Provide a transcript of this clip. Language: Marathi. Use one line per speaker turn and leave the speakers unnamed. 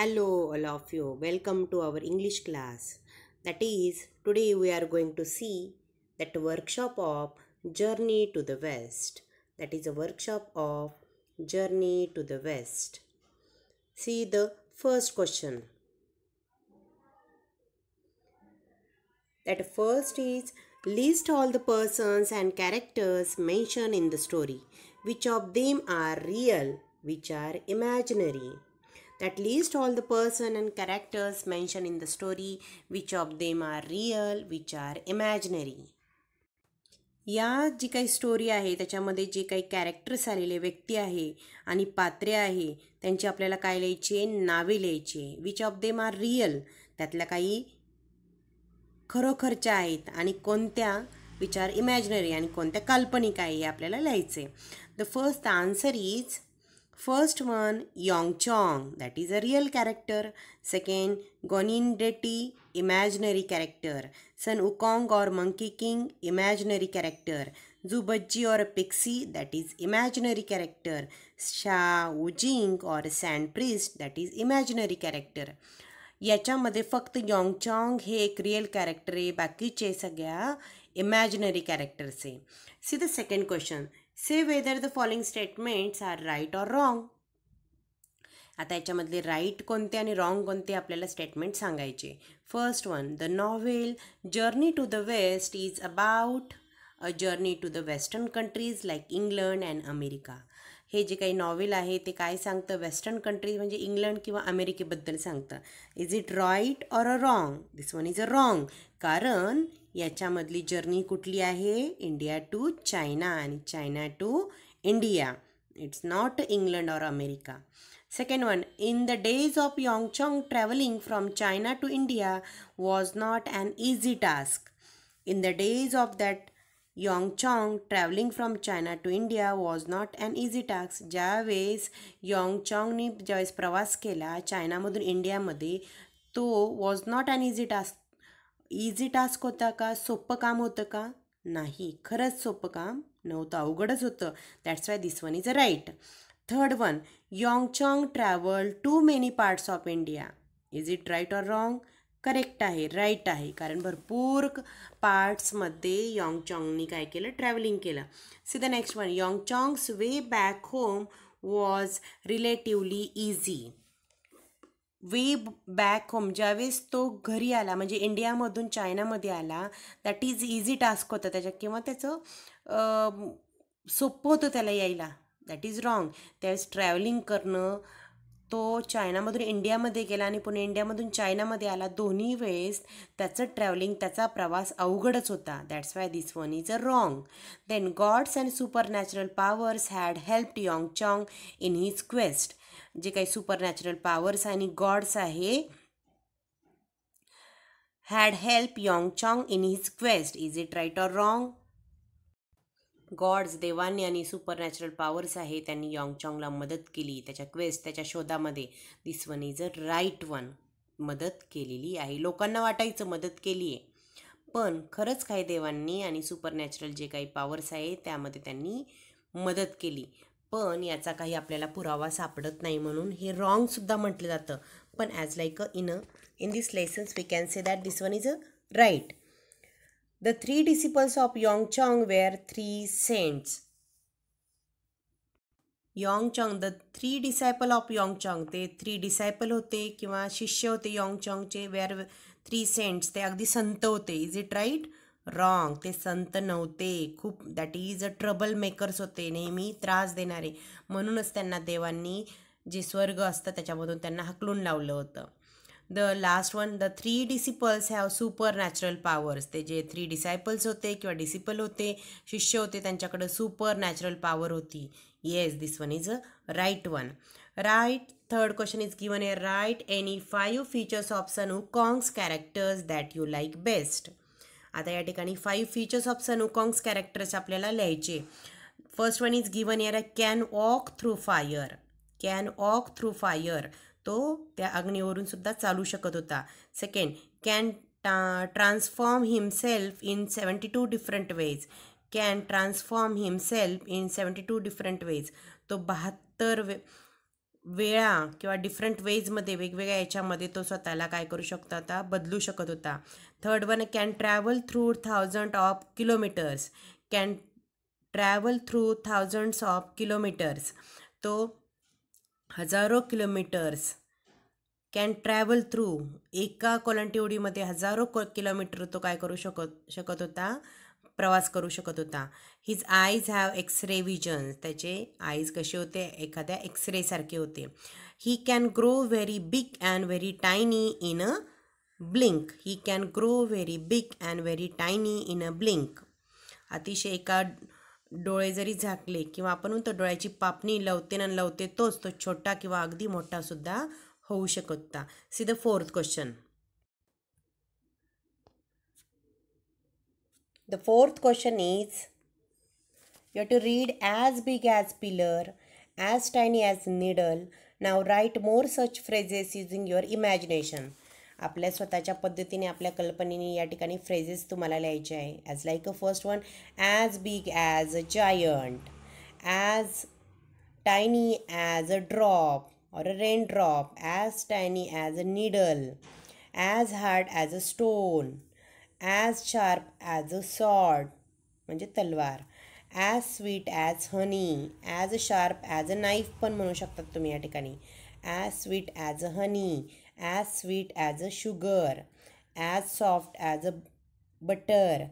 Hello all of you. Welcome to our English class. That is, today we are going to see that workshop of Journey to the West. That is a workshop of Journey to the West. See the first question. That first is list all the persons and characters mentioned in the story. Which of them are real? Which are imaginary? that list all the person and characters mentioned in the story, which of them are real, which are imaginary. या जी काही स्टोरी आहे त्याच्यामध्ये जे काही कॅरेक्टर्स आलेले व्यक्ती आहे आणि पात्रे आहे त्यांची आपल्याला काय लिहायची नावे लिहायची which of them are real त्यातल्या काही खरोखरच्या आहेत आणि कोणत्या विचार इमॅजिनरी आणि कोणत्या काल्पनिक आहे हे आपल्याला लिहायचे the first answer is first one Yongchang that is a real character second Guanyin deity imaginary character Sun उकाँग or monkey king imaginary character Zhubajie or pixie that is imaginary character Sha Wujing or sand priest that is imaginary character याच्यामध्ये फक्त योंगचाँग हे एक रिअल कॅरेक्टर आहे बाकीचे सगळ्या इमॅजनरी कॅरेक्टरचे see the second question say whether the following statements are right or wrong आता याच्यामधले राईट कोणते आणि रॉंग कोणते आपल्याला स्टेटमेंट सांगायचे first one the novel Journey to the West is about a journey to the western countries like England and America हे जे काही नॉवेल आहे ते काय सांगतं वेस्टर्न कंट्रीज म्हणजे इंग्लंड किंवा अमेरिकेबद्दल सांगतं is it right or a wrong this one is a wrong कारण याच्यामधली जर्नी कुठली आहे इंडिया टू चायना आणि China to India it's not England or America second one in the days of Yongchong travelling from China to India was not an easy task in the days of that Yongchong travelling from China to India was not an easy task ज्यावेळेस योंगचोंगनी ज्यावेळेस प्रवास केला चायनामधून इंडियामध्ये तो was not and easy task easy task होता का सोपं काम होतं का नाही खरंच सोपं काम नव्हतं अवघडच होतं that's why this one is a right third one Yongchong travel to many parts of India is it right or wrong correct आहे राईट आहे कारण भरपूर पार्ट्समध्ये यॉंगचॉंगनी काय केलं ट्रॅव्हलिंग केलं see the next one Yongchong's way back home was relatively easy we back home ज्यावेळेस तो घरी आला म्हणजे इंडियामधून चायनामध्ये आला दॅट इज इझी टास्क होता त्याच्या किंवा त्याचं सोपं होतं त्याला यायला दॅट इज रॉंग त्यावेळेस ट्रॅव्हलिंग करणं तो चायनामधून इंडियामध्ये गेला आणि पुणे इंडियामधून चायनामध्ये आला दोन्ही वेळेस त्याचं ट्रॅव्हलिंग त्याचा प्रवास अवघडच होता that's why this one is a wrong then gods and supernatural powers had help Yong Chong in his quest जे काही सुपर नॅचरल पॉवर्स आणि गॉड्स आहे had help Chong in his quest is it right or wrong gods देवांनी आणि सुपर नॅचरल पॉवर्स आहे त्यांनी चॉंगला मदत केली त्याच्या क्वेस्ट त्याच्या शोधामध्ये this one is a right one मदत केलेली आहे लोकांना वाटायचं मदत केली आहे पण खरंच काही देवांनी आणि सुपर नॅचरल जे काही पॉवर्स आहे त्यामध्ये त्यांनी मदत केली पण याचा काही आपल्याला पुरावा सापडत नाही म्हणून हे रॉंगसुद्धा म्हटलं जातं पण as like a in a in this lessons we can say that this one is a right the three disciples of Yongchong were three saints Chong the three disciple of Chong ते थ्री डिसायपल होते किंवा शिष्य होते योंगचॉंगचे वेअर थ्री सेंट्स ते अगदी संत होते इज इट राईट रॉंग ते संत नव्हते खूप that is a trouble makers होते नेहमी त्रास देणारे म्हणूनच त्यांना देवांनी जे स्वर्ग असतं त्याच्यामधून त्यांना हकलून लावलं होतं the last one the three disciples have supernatural powers ते जे थ्री डिसायपल्स होते किंवा डिसिपल होते शिष्य होते त्यांच्याकडं सुपर नॅचरल पॉवर होती yes this one is a right one right third question is given a write any five features option Wukong's characters that you like best आता या ठिकाणी five features of Sun Wukong's characters आपल्याला लिहायचे first one is given a can walk through fire can walk through fire तो त्या अग्नीवरून सुद्धा चालू शकत होता second can transform himself in seventy two different ways can transform himself in seventy two different ways तो बहात्तर वे वेळा किंवा डिफरंट वेजमध्ये वेगवेगळ्या याच्यामध्ये तो स्वतःला काय करू शकतो आता बदलू शकत होता third one can travel through thousand of kilometers can travel through thousands of kilometers तो हजारो किलोमीटर्स कॅन ट्रॅव्हल थ्रू एका कोलंटीओडीमध्ये हजारो किलोमीटर तो काय करू शकत शकत होता प्रवास करू शकत होता his eyes have X ray visions त्याचे आईज कसे होते एखाद्या एक्स रेसारखे होते he can grow very big and very tiny in a blink he can grow very big and very tiny in a blink अतिशय एका डोळे जरी झाकले किंवा आपण म्हणतो डोळ्याची पापणी लवते न लवते तोच तो छोटा किंवा अगदी मोठासुद्धा होऊ शकत होता see the fourth question The fourth question is you have to read as big as pillar, as tiny as needle. Now write more such phrases using your imagination. आपल्या स्वतःच्या पद्धतीने आपल्या कल्पनेने या ठिकाणी फ्रेजेस तुम्हाला लिहायचे आहे as like a first one as big as a giant as tiny as a drop or a raindrop as tiny as a needle as hard as a stone as sharp as a sword म्हणजे तलवार as sweet as honey as a sharp as a knife पण म्हणू शकतात तुम्ही या ठिकाणी as sweet as a honey as sweet as a sugar as soft as a butter